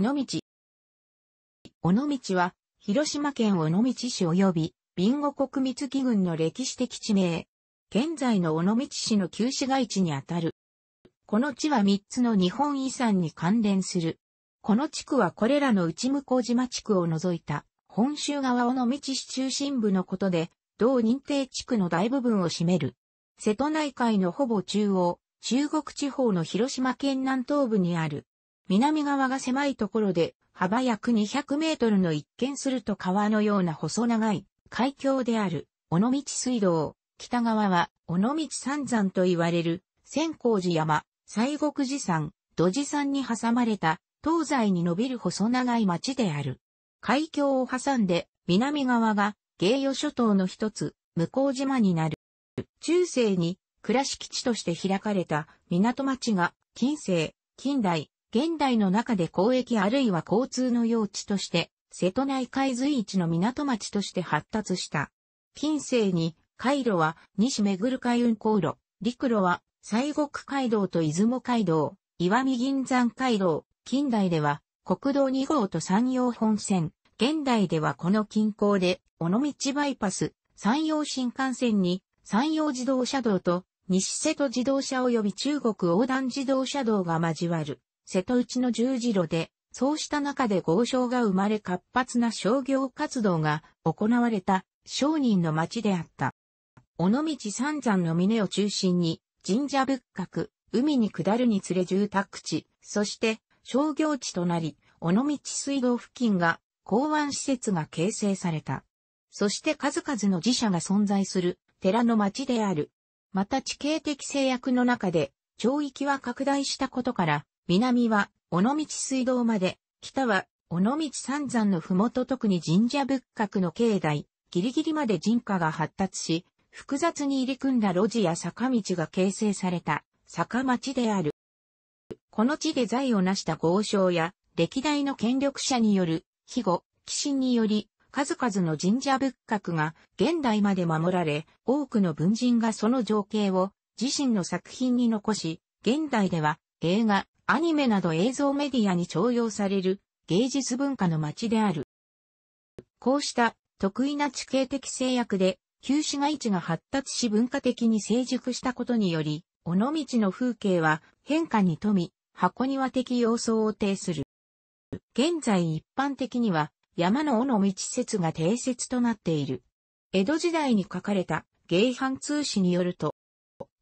尾道。尾道は、広島県尾道市及び、ビンゴ国密機群の歴史的地名。現在の尾道市の旧市街地にあたる。この地は3つの日本遺産に関連する。この地区はこれらの内向島地区を除いた、本州側尾道市中心部のことで、同認定地区の大部分を占める。瀬戸内海のほぼ中央、中国地方の広島県南東部にある。南側が狭いところで、幅約200メートルの一見すると川のような細長い海峡である、尾道水道。北側は、尾道三山と言われる、千光寺山、西国寺山、土寺山に挟まれた、東西に伸びる細長い町である。海峡を挟んで、南側が、芸予諸島の一つ、向島になる。中世に、暮らし基地として開かれた港町が、近世、近代、現代の中で交易あるいは交通の用地として、瀬戸内海随一の港町として発達した。近世に、海路は西めぐる海運航路、陸路は西国海道と出雲海道、岩見銀山海道、近代では国道2号と山陽本線、現代ではこの近郊で、尾道バイパス、山陽新幹線に、山陽自動車道と西瀬戸自動車及び中国横断自動車道が交わる。瀬戸内の十字路で、そうした中で豪商が生まれ活発な商業活動が行われた商人の町であった。尾道三山の峰を中心に神社仏閣、海に下るにつれ住宅地、そして商業地となり、尾道水道付近が港湾施設が形成された。そして数々の寺社が存在する寺の町である。また地形的制約の中で、町域は拡大したことから、南は尾道水道まで、北は尾道三山のふもと特に神社仏閣の境内、ギリギリまで人家が発達し、複雑に入り組んだ路地や坂道が形成された坂町である。この地で財を成した豪商や歴代の権力者による、庇護、寄進により、数々の神社仏閣が現代まで守られ、多くの文人がその情景を自身の作品に残し、現代では映画、アニメなど映像メディアに重用される芸術文化の街である。こうした得意な地形的制約で、旧市街地が発達し文化的に成熟したことにより、尾道の風景は変化に富み、箱庭的様相を呈する。現在一般的には山の尾の道説が定説となっている。江戸時代に書かれた芸藩通史によると、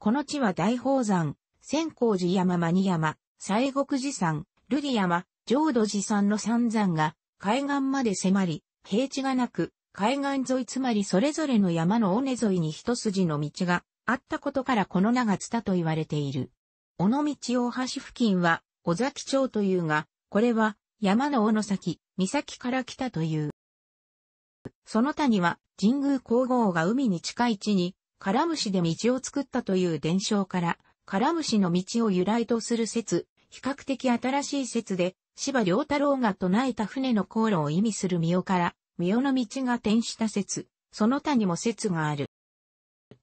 この地は大宝山、千光寺山間に山、西国寺山、瑠璃山、浄土寺山の三山が海岸まで迫り、平地がなく、海岸沿いつまりそれぞれの山の尾根沿いに一筋の道があったことからこの名がつたと言われている。尾道大橋付近は尾崎町というが、これは山の尾の先、岬から来たという。その他には神宮皇后が海に近い地に、カラムシで道を作ったという伝承から、カラムシの道を由来とする説、比較的新しい説で、芝良太郎が唱えた船の航路を意味する御代から、御代の道が転した説、その他にも説がある。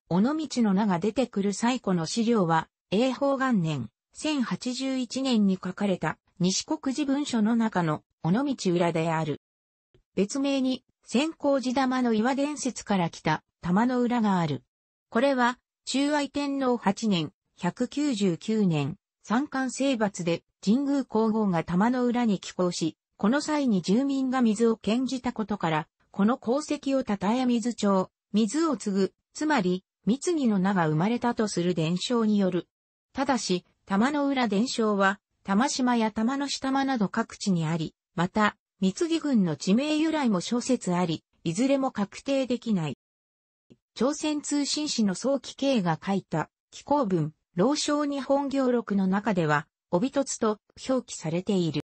尾道の名が出てくる最古の資料は、永保元年、1081年に書かれた西国寺文書の中の尾道裏である。別名に、先行寺玉の岩伝説から来た玉の裏がある。これは、中愛天皇8年、199年、三冠征伐で神宮皇后が玉の裏に寄港し、この際に住民が水を献じたことから、この功績を称え水町、水を継ぐ、つまり、三木の名が生まれたとする伝承による。ただし、玉の裏伝承は、玉島や玉の下間など各地にあり、また、三木郡の地名由来も諸説あり、いずれも確定できない。朝鮮通信使の早期刑が書いた、紀行文、老少日本行録の中では、帯凸と表記されている。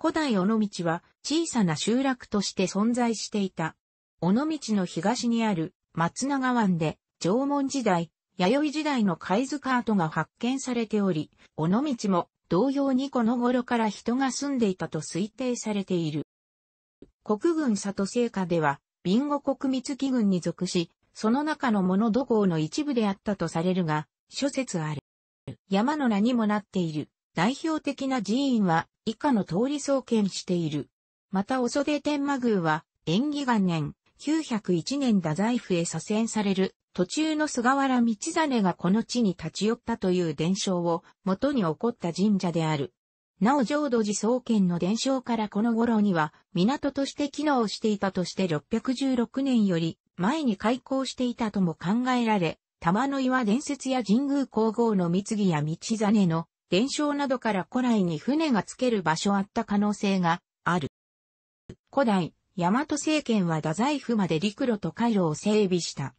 古代尾道は小さな集落として存在していた。尾道の東にある松永湾で縄文時代、弥生時代の貝塚跡が発見されており、尾道も同様にこの頃から人が住んでいたと推定されている。国軍里聖菓では、ビンゴ国密木軍に属し、その中のモノ土工の一部であったとされるが、諸説ある。山の名にもなっている。代表的な寺院は以下の通り創建している。また、お袖天満宮は、縁起元年、901年太宰府へ左遷される、途中の菅原道真がこの地に立ち寄ったという伝承を元に起こった神社である。なお浄土寺創建の伝承からこの頃には港として機能していたとして616年より前に開港していたとも考えられ、玉の岩伝説や神宮皇后の三木や道真の伝承などから古来に船がつける場所あった可能性がある。古代、大和政権は太宰府まで陸路と回路を整備した。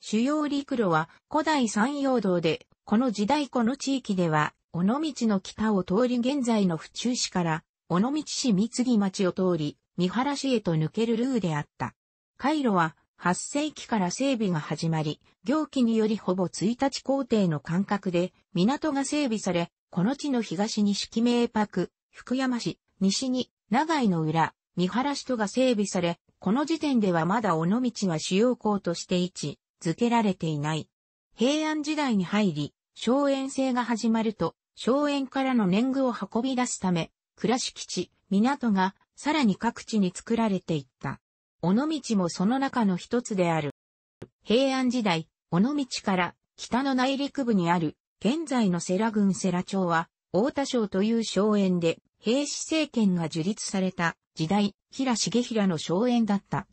主要陸路は古代山陽道で、この時代この地域では、尾道の北を通り現在の府中市から、尾道市三木町を通り、三原市へと抜けるルーであった。回路は8世紀から整備が始まり、行基によりほぼ1日工程の間隔で港が整備され、この地の東に四季名泊、福山市、西に長井の浦、三原市とが整備され、この時点ではまだ尾道は主要港として位置付けられていない。平安時代に入り、荘園制が始まると、荘園からの年貢を運び出すため、倉敷地、港がさらに各地に作られていった。尾道もその中の一つである。平安時代、尾道から北の内陸部にある、現在の世良郡世良町は、大田省という荘園で、平氏政権が樹立された時代、平重平の荘園だった。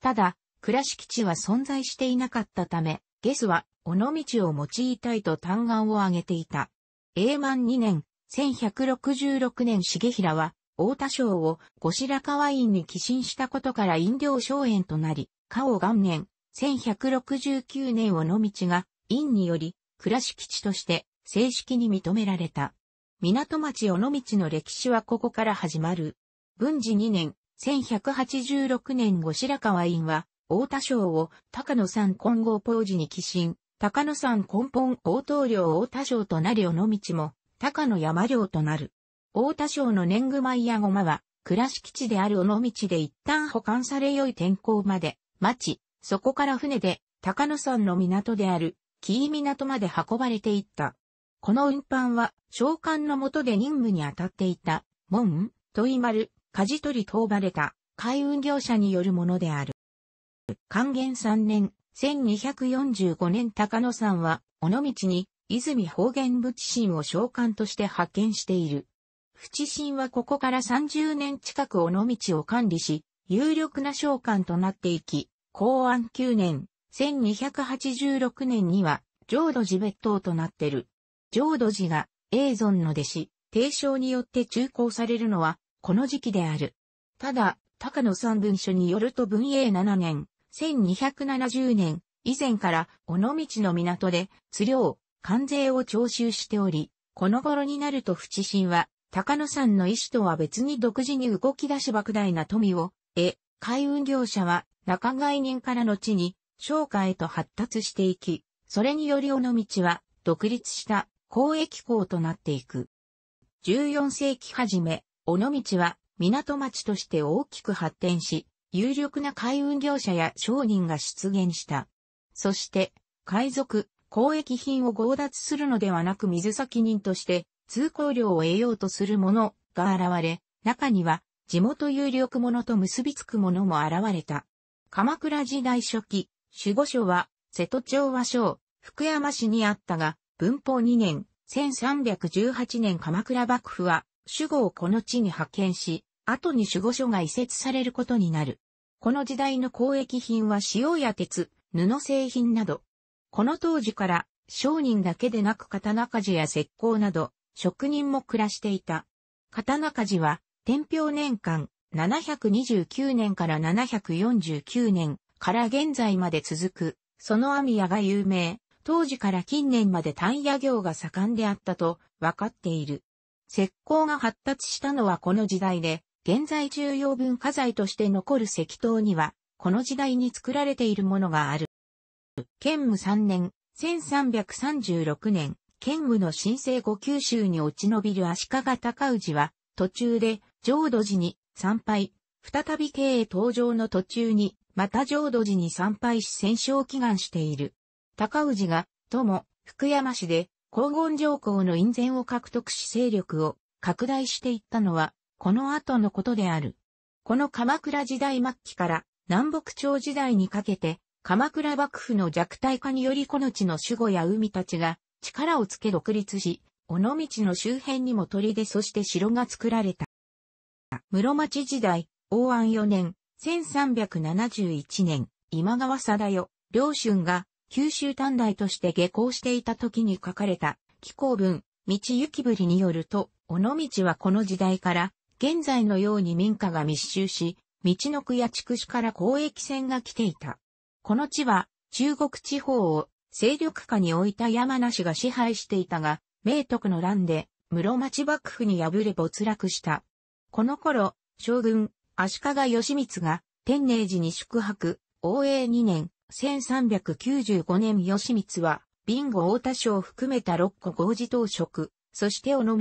ただ、倉敷地は存在していなかったため、ゲスは、尾道を用いたいと嘆願を挙げていた。永満2年、1166年重平は、大田省を後白河院に寄進したことから飲料荘園となり、加王元年、1169年をの道が、院により、倉敷地として正式に認められた。港町尾道の歴史はここから始まる。文治2年、1186年後白河院は、大田省を高野山混合法寺に寄進、高野山根本大東領大田省となり尾道も、高野山領となる。大田省の年貢米やごまは、倉敷地である尾道で一旦保管され良い天候まで、待ち、そこから船で、高野山の港である、紀伊港まで運ばれていった。この運搬は、召喚の下で任務に当たっていた、門、問丸、舵取り問ばれた、海運業者によるものである。還元3年、1245年高野山は、尾道に、泉方言物心を召喚として派遣している。淵神はここから30年近く尾道を管理し、有力な召喚となっていき、公安9年、1286年には、浄土寺別当となってる。浄土寺が、永存の弟子、提唱によって中興されるのは、この時期である。ただ、高野三文書によると文永7年、1270年、以前から、尾道の港で、釣料、関税を徴収しており、この頃になると淵神は、高野さんの意志とは別に独自に動き出し莫大な富を、得、海運業者は仲買人からの地に商家へと発達していき、それにより尾の道は独立した交易港となっていく。14世紀初め、尾道は港町として大きく発展し、有力な海運業者や商人が出現した。そして、海賊、交易品を強奪するのではなく水先人として、通行料を得ようとする者が現れ、中には地元有力者と結びつく者も現れた。鎌倉時代初期、守護所は瀬戸町和商福山市にあったが、文法2年、1318年鎌倉幕府は守護をこの地に派遣し、後に守護所が移設されることになる。この時代の交易品は塩や鉄、布製品など。この当時から商人だけでなく刀鍛冶や石膏など職人も暮らしていた。刀鍛冶は、天平年間、729年から749年から現在まで続く、その網屋が有名、当時から近年まで単屋業が盛んであったと分かっている。石膏が発達したのはこの時代で、現在重要文化財として残る石塔には、この時代に作られているものがある。建武3年、1336年、剣武の新生五九州に落ち延びる足利高氏は、途中で浄土寺に参拝、再び経営登場の途中に、また浄土寺に参拝し戦勝祈願している。高氏が、とも、福山市で、黄金上皇の院前を獲得し勢力を拡大していったのは、この後のことである。この鎌倉時代末期から南北朝時代にかけて、鎌倉幕府の弱体化によりこの地の守護や海たちが力をつけ独立し、尾道の周辺にも砦そして城が作られた。室町時代、王安4年、1371年、今川貞代、両春が、九州短大として下校していた時に書かれた、紀行文、道行ぶりによると、尾道はこの時代から、現在のように民家が密集し、道の区や筑紫から交易船が来ていた。この地は、中国地方を勢力下に置いた山梨が支配していたが、明徳の乱で、室町幕府に敗れ没落した。この頃、将軍、足利義満が、天寧寺に宿泊、応永2年、1395年義満は、ビンゴ大田省を含めた六個合事当職、そして尾道、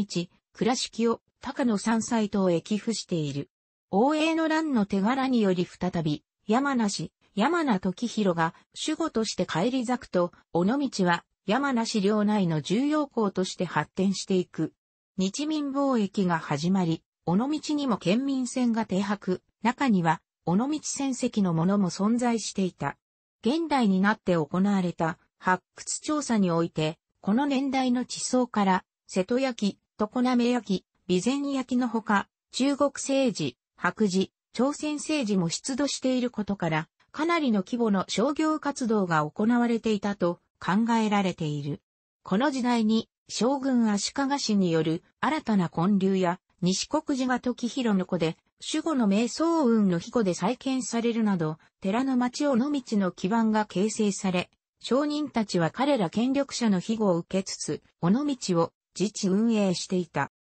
倉敷を高野山斎島へ寄付している。応永の乱の手柄により再び、山梨、山名時広が守護として返り咲くと、尾道は山名市領内の重要港として発展していく。日民貿易が始まり、尾道にも県民船が停泊、中には尾道船籍のものも存在していた。現代になって行われた発掘調査において、この年代の地層から、瀬戸焼、常滑焼、備前焼のほか、中国政治、白磁、朝鮮政治も出土していることから、かなりの規模の商業活動が行われていたと考えられている。この時代に将軍足利氏による新たな建立や西国寺が時広の子で守護の瞑想運の彦で再建されるなど、寺の町を野道の基盤が形成され、商人たちは彼ら権力者の庇護を受けつつ、尾道を自治運営していた。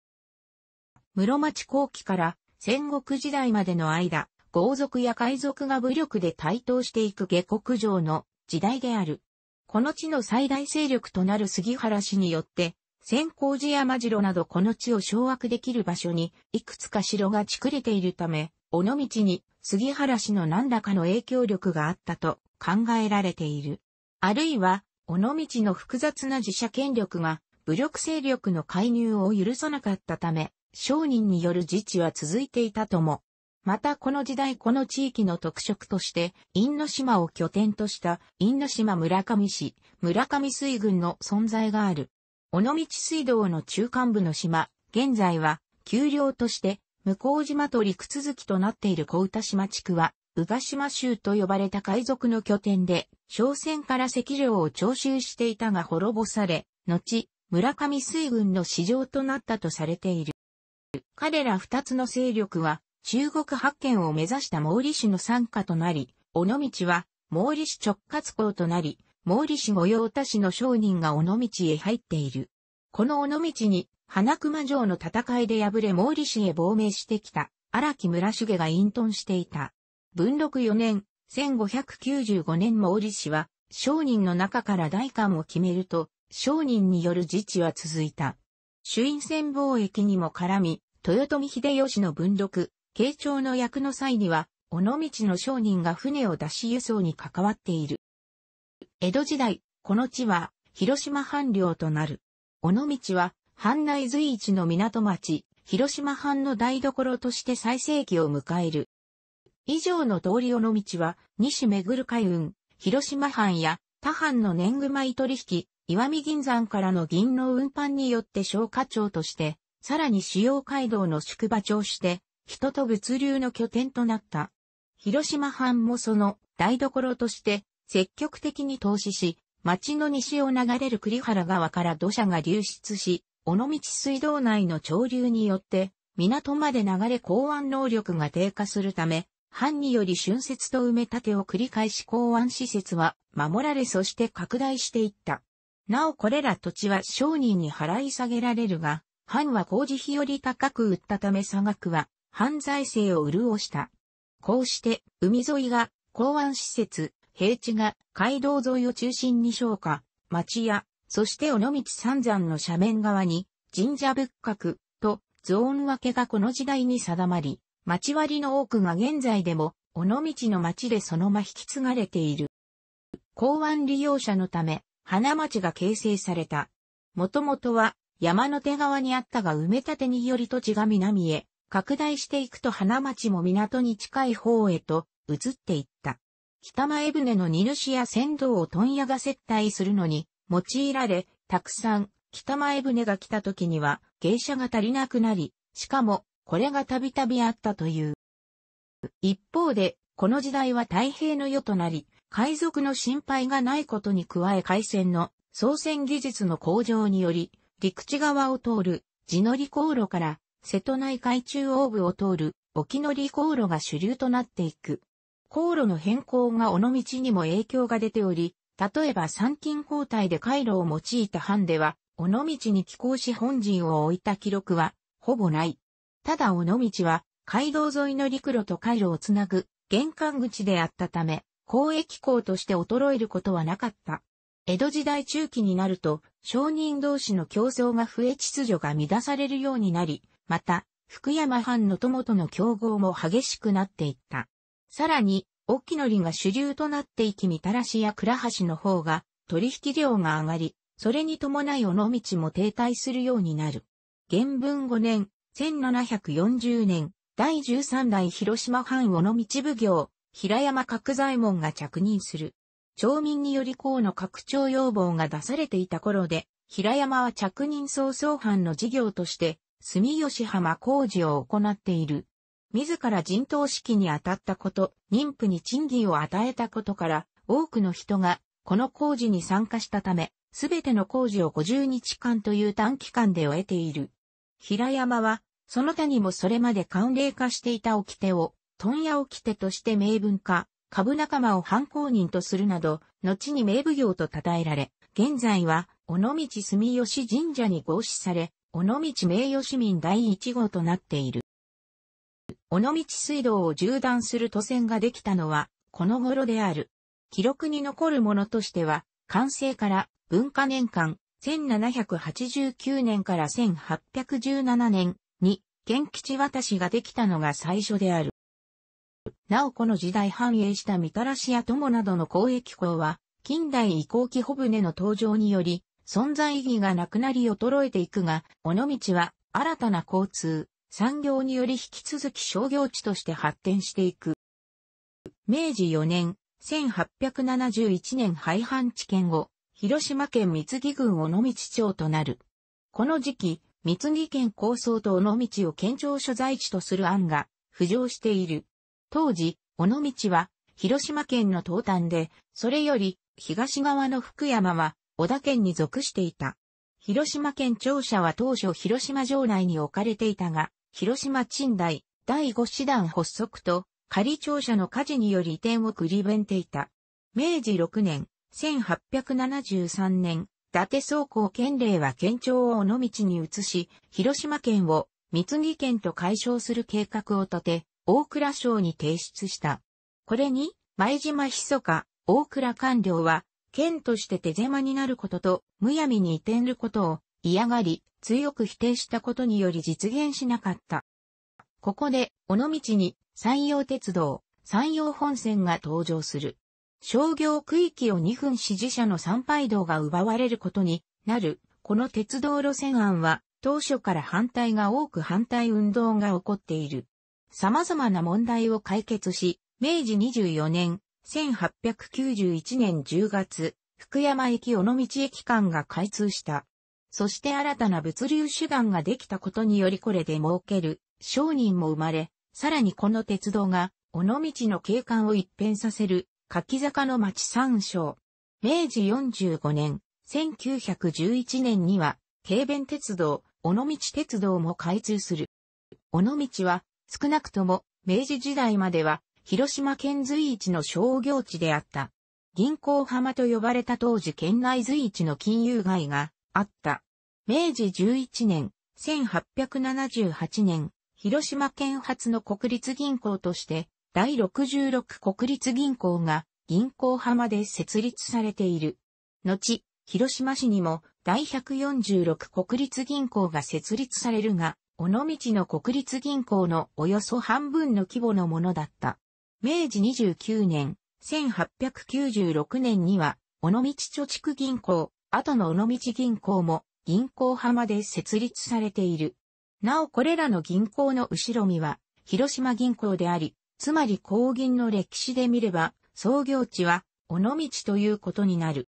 室町後期から戦国時代までの間、豪族や海賊が武力で台頭していく下国上の時代である。この地の最大勢力となる杉原氏によって、先行寺山城などこの地を掌握できる場所に、いくつか城が築れているため、尾道に杉原氏の何らかの影響力があったと考えられている。あるいは、尾道の複雑な自社権力が武力勢力の介入を許さなかったため、商人による自治は続いていたともまたこの時代この地域の特色として、因島を拠点とした因島村上市、村上水軍の存在がある。尾道水道の中間部の島、現在は、丘陵として、向島と陸続きとなっている小歌島地区は、宇賀島州と呼ばれた海賊の拠点で、商船から石料を徴収していたが滅ぼされ、後、村上水軍の市場となったとされている。彼ら二つの勢力は、中国発見を目指した毛利氏の参加となり、尾道は毛利氏直轄校となり、毛利氏御用達の商人が尾道へ入っている。この尾道に、花熊城の戦いで敗れ毛利氏へ亡命してきた、荒木村重が隠遁していた。文禄4年、1595年毛利氏は、商人の中から代官を決めると、商人による自治は続いた。朱印船貿易にも絡み、豊臣秀吉の文禄、慶長の役の際には、尾道の商人が船を出し輸送に関わっている。江戸時代、この地は、広島藩領となる。尾道は、藩内随一の港町、広島藩の台所として最盛期を迎える。以上の通り尾道は、西めぐる海運、広島藩や他藩の年貢米取引、岩見銀山からの銀の運搬によって消化庁として、さらに主要街道の宿場町して、人と物流の拠点となった。広島藩もその台所として積極的に投資し、町の西を流れる栗原川から土砂が流出し、尾道水道内の潮流によって、港まで流れ港湾能力が低下するため、藩により春節と埋め立てを繰り返し港湾施設は守られそして拡大していった。なおこれら土地は商人に払い下げられるが、藩は工事費より高く売ったため差額は犯罪性を潤した。こうして、海沿いが、港湾施設、平地が、街道沿いを中心に消化、町屋、そして尾道三山の斜面側に、神社仏閣、と、ゾーン分けがこの時代に定まり、町割の多くが現在でも、尾道の町でそのま引き継がれている。港湾利用者のため、花町が形成された。もともとは、山の手側にあったが埋め立てにより土地が南へ、拡大していくと花町も港に近い方へと移っていった。北前船の荷主や船頭を問屋が接待するのに用いられ、たくさん北前船が来た時には芸者が足りなくなり、しかもこれがたびたびあったという。一方で、この時代は太平の世となり、海賊の心配がないことに加え海戦の操船技術の向上により、陸地側を通る地乗り航路から瀬戸内海中央部を通る沖乗り航路が主流となっていく。航路の変更が尾道にも影響が出ており、例えば参勤交代で回路を用いた藩では、尾道に寄港し本陣を置いた記録は、ほぼない。ただ尾道は、街道沿いの陸路と回路をつなぐ玄関口であったため、交易港として衰えることはなかった。江戸時代中期になると、商人同士の競争が増え秩序が乱されるようになり、また、福山藩の友との競合も激しくなっていった。さらに、沖りが主流となっていきみたらしや倉橋の方が取引量が上がり、それに伴い尾道も停滞するようになる。原文5年、1740年、第13代広島藩尾道奉行、平山角左衛門が着任する。町民により公の拡張要望が出されていた頃で、平山は着任早々藩の事業として、住吉浜工事を行っている。自ら陣頭指揮に当たったこと、妊婦に賃金を与えたことから、多くの人が、この工事に参加したため、すべての工事を50日間という短期間で終えている。平山は、その他にもそれまで寒冷化していた掟を、問屋掟として名文化、株仲間を犯行人とするなど、後に名奉行と称えられ、現在は、尾道住吉神社に合祀され、尾道名誉市民第1号となっている。尾道水道を縦断する都線ができたのは、この頃である。記録に残るものとしては、完成から文化年間1789年から1817年に、県吉渡しができたのが最初である。なおこの時代繁栄したみたらしや友などの交易港は、近代移行期帆船の登場により、存在意義がなくなり衰えていくが、尾道は新たな交通、産業により引き続き商業地として発展していく。明治4年、1871年廃藩置県後、広島県三木郡尾道町となる。この時期、三木県構想と尾道を県庁所在地とする案が浮上している。当時、尾道は広島県の東端で、それより東側の福山は小田県に属していた。広島県庁舎は当初広島城内に置かれていたが、広島賃代第5師団発足と仮庁舎の火事により移転を繰り弁ていた。明治6年、1873年、伊達総工県令は県庁を尾道に移し、広島県を三木県と解消する計画を立て、大倉省に提出した。これに、前島密か、大倉官僚は、県として手狭になることと、むやみに移転ることを嫌がり、強く否定したことにより実現しなかった。ここで、尾道に山陽鉄道、山陽本線が登場する。商業区域を2分支持者の参拝道が奪われることになる、この鉄道路線案は、当初から反対が多く反対運動が起こっている。様々な問題を解決し、明治24年、1891年10月、福山駅尾道駅間が開通した。そして新たな物流手段ができたことによりこれで儲ける商人も生まれ、さらにこの鉄道が尾道の景観を一変させる柿坂の町三章。明治45年、1911年には、軽便鉄道、尾道鉄道も開通する。尾道は、少なくとも、明治時代までは、広島県随一の商業地であった。銀行浜と呼ばれた当時県内随一の金融街があった。明治11年、1878年、広島県初の国立銀行として、第66国立銀行が銀行浜で設立されている。後、広島市にも第146国立銀行が設立されるが、尾道の国立銀行のおよそ半分の規模のものだった。明治29年、1896年には、尾道貯蓄銀行、後の尾道銀行も銀行浜で設立されている。なおこれらの銀行の後ろ身は、広島銀行であり、つまり公銀の歴史で見れば、創業地は、尾道ということになる。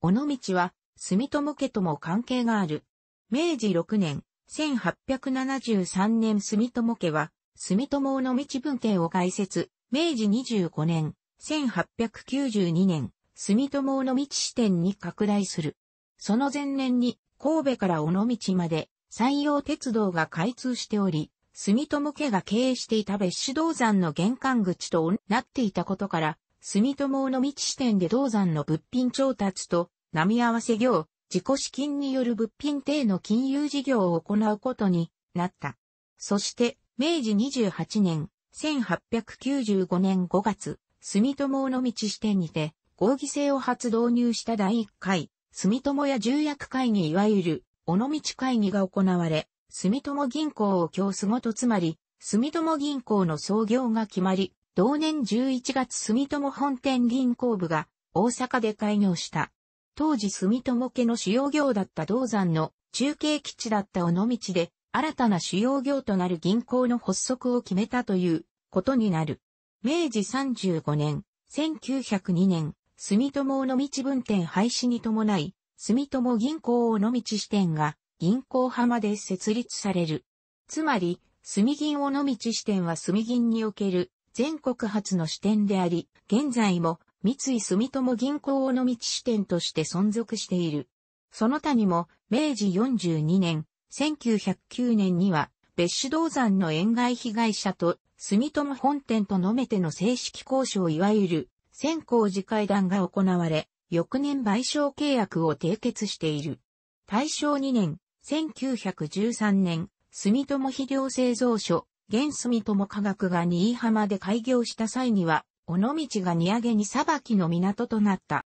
尾道は、住友家とも関係がある。明治6年、1873年住友家は、住友尾道文献を開設、明治25年、1892年、住友の道支店に拡大する。その前年に神戸から尾道まで山陽鉄道が開通しており、住友家が経営していた別紙銅山の玄関口となっていたことから、住友尾道支店で銅山の物品調達と、並み合わせ業、自己資金による物品定の金融事業を行うことになった。そして、明治28年、1895年5月、住友の道支店にて、合議制を初導入した第1回、住友や重役会議いわゆる、尾道会議が行われ、住友銀行を今日すごとつまり、住友銀行の創業が決まり、同年11月住友本店銀行部が大阪で開業した。当時住友家の主要業だった銅山の中継基地だった尾道で新たな主要業となる銀行の発足を決めたということになる。明治35年、1902年、住友の道分店廃止に伴い、住友銀行尾道支店が銀行浜で設立される。つまり、住銀尾道支店は住銀における全国初の支店であり、現在も三井住友銀行尾道支店として存続している。その他にも、明治42年、1909年には、別紙銅山の園外被害者と住友本店とのめての正式交渉いわゆる、先行寺会談が行われ、翌年賠償契約を締結している。大正2年、1913年、住友肥料製造所、現住友科学が新居浜で開業した際には、尾道が荷上げに裁きの港となった。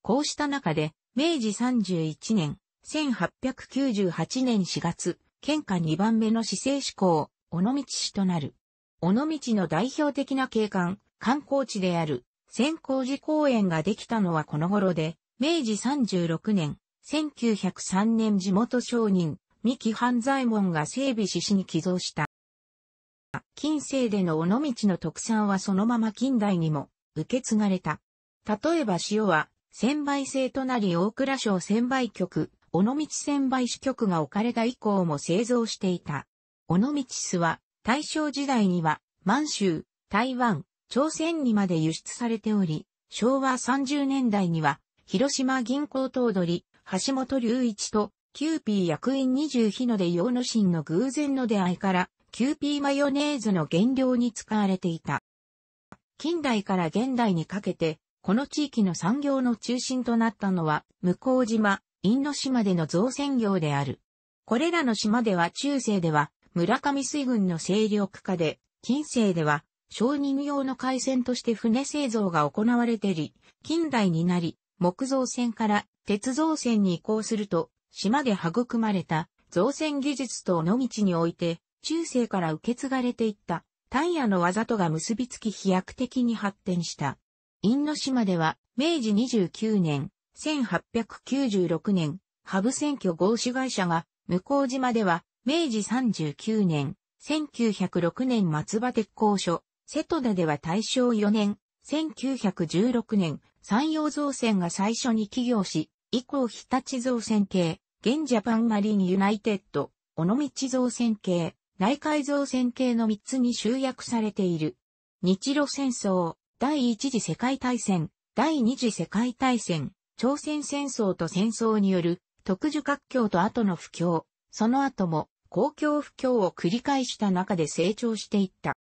こうした中で、明治31年、1898年4月、県下2番目の市政施行、尾道市となる。尾道の代表的な景観、観光地である、先光寺公園ができたのはこの頃で、明治36年、1903年地元商人、三木半左衛門が整備し市に寄贈した。近世での尾道の特産はそのまま近代にも受け継がれた。例えば塩は、千倍製となり大倉省千倍局、尾道千倍支局が置かれた以降も製造していた。尾道酢は大正時代には満州、台湾、朝鮮にまで輸出されており、昭和30年代には広島銀行頭取、橋本隆一とキューピー役員20日ので洋の心の偶然の出会いから、キューピーマヨネーズの原料に使われていた。近代から現代にかけて、この地域の産業の中心となったのは、向島、因島での造船業である。これらの島では中世では、村上水軍の勢力下で、近世では、商人用の海戦として船製造が行われており、近代になり、木造船から鉄造船に移行すると、島で育まれた造船技術と野道において、中世から受け継がれていった、単野の技とが結びつき飛躍的に発展した。因島では、明治29年、1896年、ハブ選挙合資会社が、向島では、明治39年、1906年松葉鉄工所、瀬戸田では大正4年、1916年、山陽造船が最初に起業し、以降日立造船系、現ジャパンマリンユナイテッド、尾道造船系、内海造船系の3つに集約されている。日露戦争、第一次世界大戦、第二次世界大戦、朝鮮戦争と戦争による特殊活況と後の不況、その後も公共不況を繰り返した中で成長していった。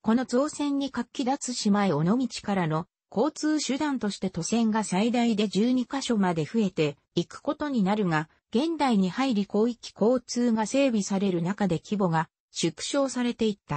この造船に活気立つ島へ尾道からの交通手段として都船が最大で12カ所まで増えていくことになるが、現代に入り広域交通が整備される中で規模が縮小されていった。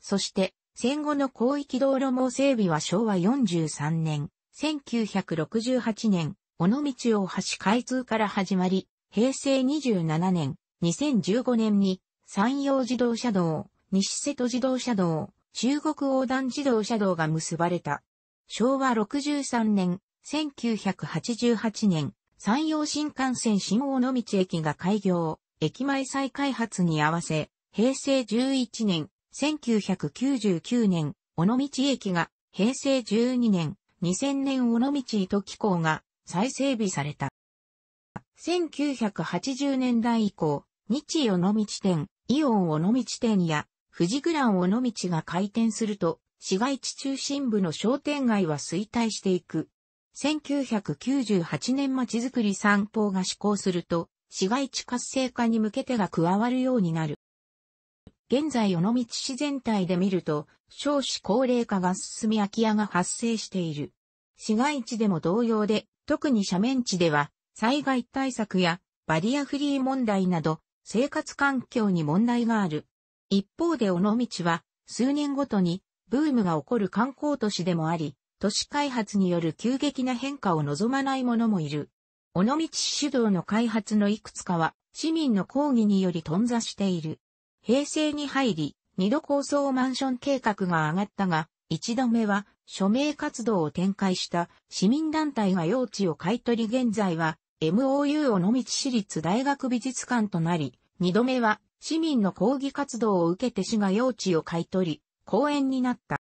そして、戦後の広域道路網整備は昭和43年、1968年、尾道大橋開通から始まり、平成27年、2015年に山陽自動車道、西瀬戸自動車道、中国横断自動車道が結ばれた。昭和63年、1988年、山陽新幹線新大野道駅が開業、駅前再開発に合わせ、平成11年、1999年、尾道駅が、平成12年、2000年尾道糸機構が再整備された。1980年代以降、日の道店、イオン尾道店や、富士グラン尾道が開店すると、市街地中心部の商店街は衰退していく。1998年まちづくり散歩が施行すると、市街地活性化に向けてが加わるようになる。現在尾道市全体で見ると、少子高齢化が進み空き家が発生している。市街地でも同様で、特に斜面地では、災害対策やバリアフリー問題など、生活環境に問題がある。一方で尾道は、数年ごとに、ブームが起こる観光都市でもあり、都市開発による急激な変化を望まない者もいる。尾道市主導の開発のいくつかは、市民の抗議により頓挫している。平成に入り、二度構想マンション計画が上がったが、一度目は署名活動を展開した市民団体が用地を買い取り現在は MOU 尾道市立大学美術館となり、二度目は市民の抗議活動を受けて市が用地を買い取り、公園になった。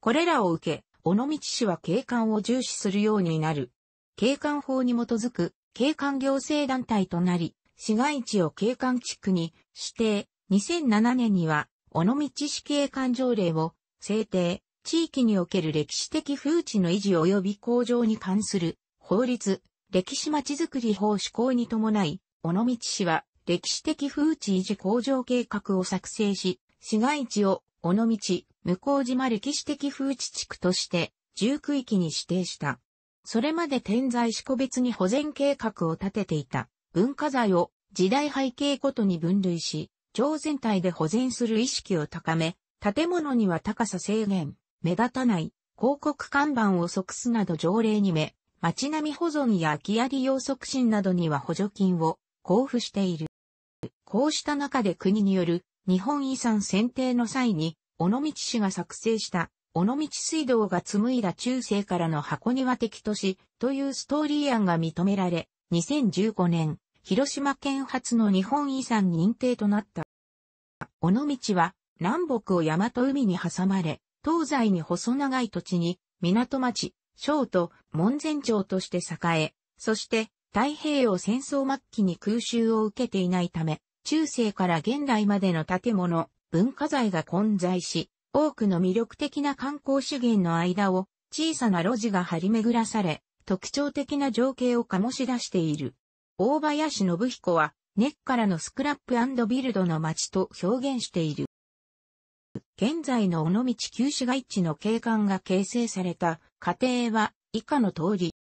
これらを受け、尾道市は景観を重視するようになる。景観法に基づく景観行政団体となり、市街地を景観地区に指定、2007年には尾道市景観条例を制定、地域における歴史的風地の維持及び向上に関する法律、歴史まちづくり法施行に伴い、尾道市は歴史的風地維持向上計画を作成し、市街地を尾道、向島歴史的風地地区として住区域に指定した。それまで点在市個別に保全計画を立てていた文化財を時代背景ごとに分類し、町全体で保全する意識を高め、建物には高さ制限、目立たない、広告看板を即すなど条例に目、街並み保存や空き家利用促進などには補助金を交付している。こうした中で国による日本遺産選定の際に、尾道市が作成した尾道水道が紡いだ中世からの箱庭的都市というストーリー案が認められ、2015年、広島県発の日本遺産認定となった。尾道は南北を山と海に挟まれ、東西に細長い土地に港町、小と門前町として栄え、そして太平洋戦争末期に空襲を受けていないため、中世から現代までの建物、文化財が混在し、多くの魅力的な観光資源の間を小さな路地が張り巡らされ、特徴的な情景を醸し出している。大林信彦は、根っからのスクラップビルドの街と表現している。現在の尾道旧市街地の景観が形成された過程は以下の通り。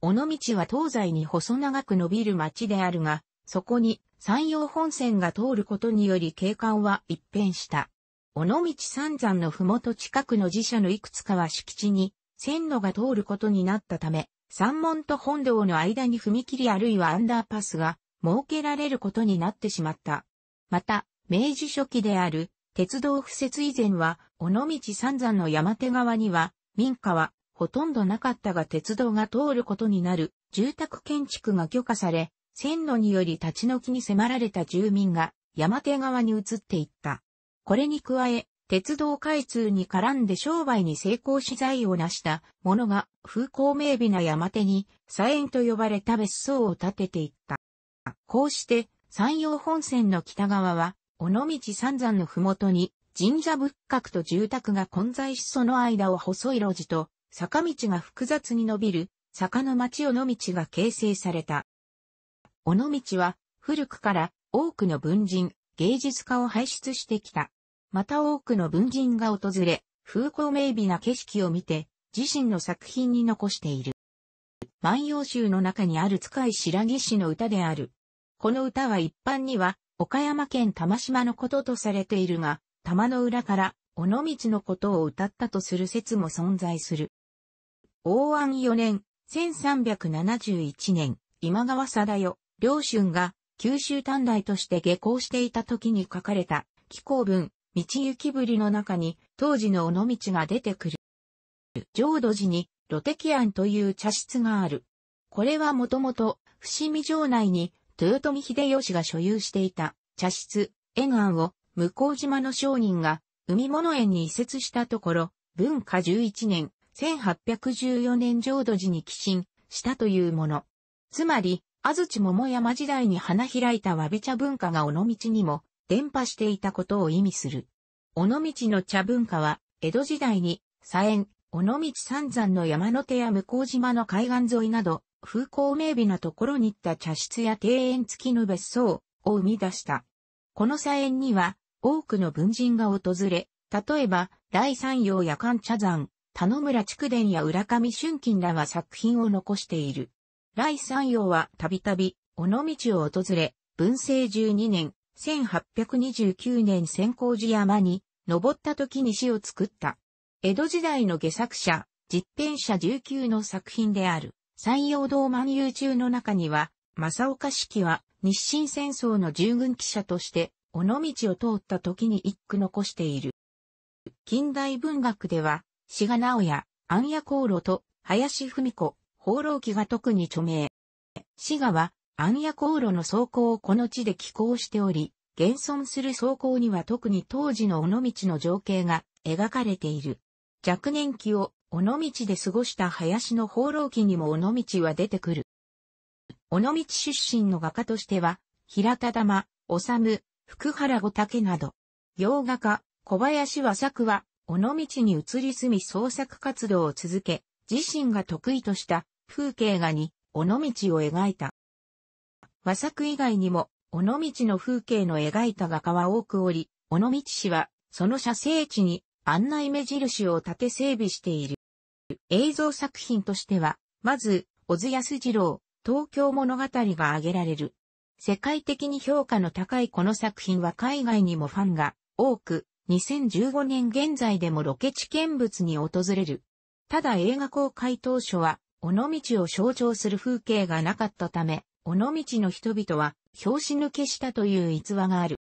尾道は東西に細長く伸びる町であるが、そこに山陽本線が通ることにより景観は一変した。尾道三山の麓近くの寺社のいくつかは敷地に線路が通ることになったため、山門と本堂の間に踏切あるいはアンダーパスが設けられることになってしまった。また、明治初期である鉄道敷設以前は、尾道三山の山手側には、民家はほとんどなかったが鉄道が通ることになる住宅建築が許可され、線路により立ち退きに迫られた住民が山手側に移っていった。これに加え、鉄道開通に絡んで商売に成功し材を成した者が風光明媚な山手に左縁と呼ばれた別荘を建てていった。こうして山陽本線の北側は尾道三山のふもとに、神社仏閣と住宅が混在しその間を細い路地と、坂道が複雑に伸びる、坂の町尾道が形成された。尾道は、古くから多くの文人、芸術家を輩出してきた。また多くの文人が訪れ、風光明媚な景色を見て、自身の作品に残している。万葉集の中にある使い白木氏の歌である。この歌は一般には、岡山県玉島のこととされているが、玉の裏から尾道のことを歌ったとする説も存在する。応安4年、1371年、今川貞代、両春が九州短大として下校していた時に書かれた紀行文、道行きぶりの中に当時の尾道が出てくる。浄土寺に露敵庵という茶室がある。これはもともと伏見城内に豊臣秀吉が所有していた茶室、沿岸を向島の商人が海物園に移設したところ、文化11年、1814年浄土寺に寄進したというもの。つまり、安土桃山時代に花開いたわび茶文化が尾道にも伝播していたことを意味する。尾道の茶文化は、江戸時代に、左縁、尾道三山の山の手や向島の海岸沿いなど、風光明媚なところに行った茶室や庭園付きの別荘を生み出した。この茶園には多くの文人が訪れ、例えば、第三陽や関茶山、田野村筑伝や浦上春金らは作品を残している。第三陽はたびたび、尾道を訪れ、文政12年、1829年先行寺山に、登った時に詩を作った。江戸時代の下作者、実編者19の作品である。山陽道万遊中の中には、正岡式は日清戦争の従軍記者として、尾道を通った時に一句残している。近代文学では、志賀直也、暗夜航路と林文子、放浪記が特に著名。志賀は暗夜航路の走行をこの地で寄港しており、現存する走行には特に当時の尾道の情景が描かれている。若年期を尾道で過ごした林の放浪記にも尾道は出てくる。尾道出身の画家としては、平田玉、治、福原五竹など、洋画家、小林和作は、尾道に移り住み創作活動を続け、自身が得意とした風景画に尾道を描いた。和作以外にも、尾道の風景の描いた画家は多くおり、尾道市は、その写生地に案内目印を立て整備している。映像作品としては、まず、小津安二郎、東京物語が挙げられる。世界的に評価の高いこの作品は海外にもファンが多く、2015年現在でもロケ地見物に訪れる。ただ映画公開当初は、尾道を象徴する風景がなかったため、尾道の人々は、拍子抜けしたという逸話がある。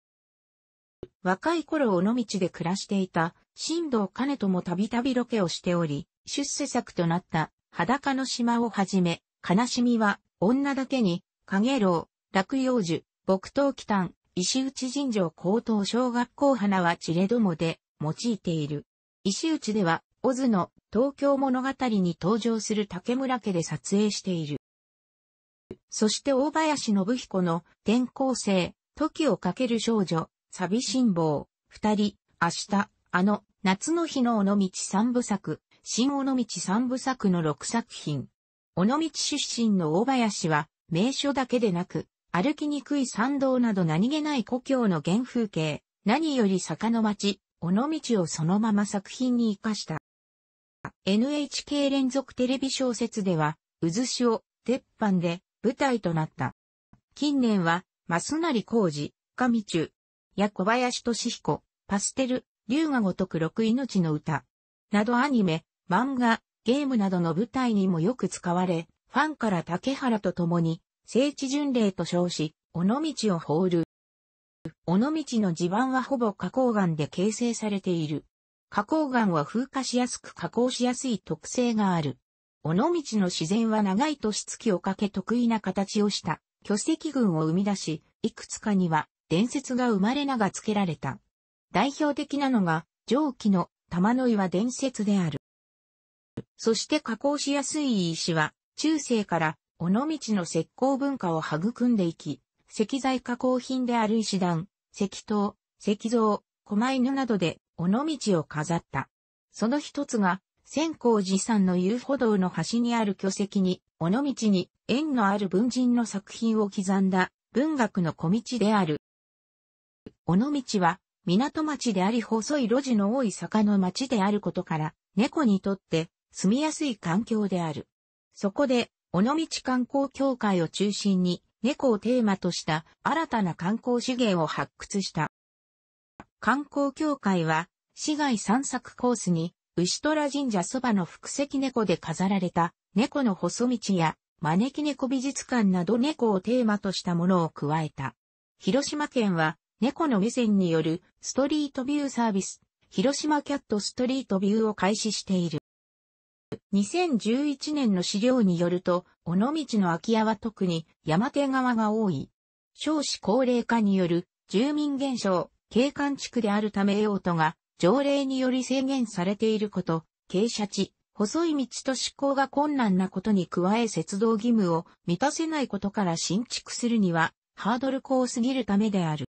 若い頃尾道で暮らしていた新道兼ともたびたびロケをしており、出世作となった裸の島をはじめ、悲しみは女だけに、影楼、落葉樹、木刀祈丹、石内神城高等小学校花は散れどもで用いている。石内では、オズの東京物語に登場する竹村家で撮影している。そして大林信彦の転校生、時をかける少女、寂しん坊、二人、明日、あの、夏の日の尾道三部作、新尾道三部作の6作品。尾道出身の大林は、名所だけでなく、歩きにくい参道など何気ない故郷の原風景、何より坂の町、尾道をそのまま作品に活かした。NHK 連続テレビ小説では、渦潮、鉄板で舞台となった。近年は、増成浩二、上中、や小林俊彦、パステル、竜が如く六命の歌、などアニメ、漫画、ゲームなどの舞台にもよく使われ、ファンから竹原と共に、聖地巡礼と称し、尾道を放る。尾道の地盤はほぼ花崗岩で形成されている。花崗岩は風化しやすく加工しやすい特性がある。尾道の自然は長い年月をかけ得意な形をした巨石群を生み出し、いくつかには伝説が生まれ名が付けられた。代表的なのが、蒸気の玉の岩伝説である。そして加工しやすい石は、中世から尾道の石膏文化を育んでいき、石材加工品である石段、石塔、石像、狛犬などで尾道を飾った。その一つが、千光寺山の遊歩道の端にある巨石に、尾道に縁のある文人の作品を刻んだ文学の小道である。尾道は港町であり細い路地の多い坂の町であることから、猫にとって住みやすい環境である。そこで、尾道観光協会を中心に、猫をテーマとした新たな観光資源を発掘した。観光協会は、市街散策コースに、牛虎神社そばの複石猫で飾られた、猫の細道や、招き猫美術館など猫をテーマとしたものを加えた。広島県は、猫の目線によるストリートビューサービス、広島キャットストリートビューを開始している。2011年の資料によると、尾道の空き家は特に山手側が多い。少子高齢化による住民減少、景観地区であるため用途が条例により制限されていること、傾斜地、細い道と執行が困難なことに加え接道義務を満たせないことから新築するにはハードル高すぎるためである。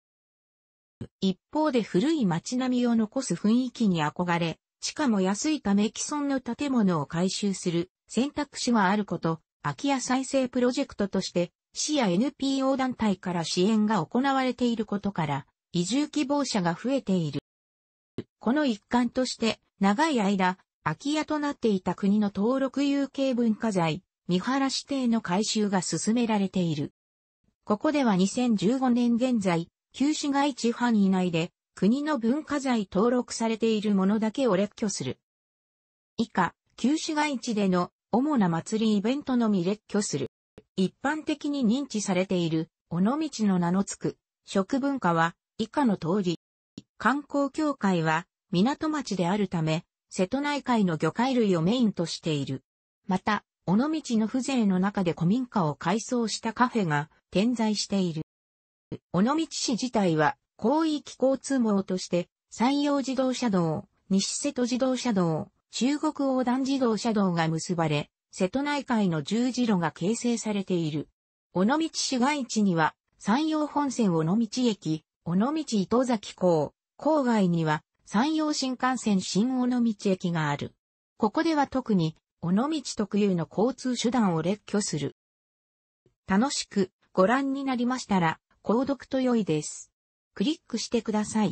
一方で古い街並みを残す雰囲気に憧れ、しかも安いため既存の建物を改修する選択肢があること、空き家再生プロジェクトとして、市や NPO 団体から支援が行われていることから、移住希望者が増えている。この一環として、長い間、空き家となっていた国の登録有形文化財、三原指定の改修が進められている。ここでは2015年現在、旧市街地範囲内で、国の文化財登録されているものだけを列挙する。以下、旧市街地での主な祭りイベントのみ列挙する。一般的に認知されている、尾道の名の付く、食文化は、以下の通り。観光協会は、港町であるため、瀬戸内海の魚介類をメインとしている。また、尾道の風情の中で古民家を改装したカフェが点在している。尾道市自体は広域交通網として山陽自動車道、西瀬戸自動車道、中国横断自動車道が結ばれ、瀬戸内海の十字路が形成されている。尾道市街地には山陽本線尾道駅、尾道藤崎港、郊外には山陽新幹線新尾道駅がある。ここでは特に尾道特有の交通手段を列挙する。楽しくご覧になりましたら、購読と良いです。クリックしてください。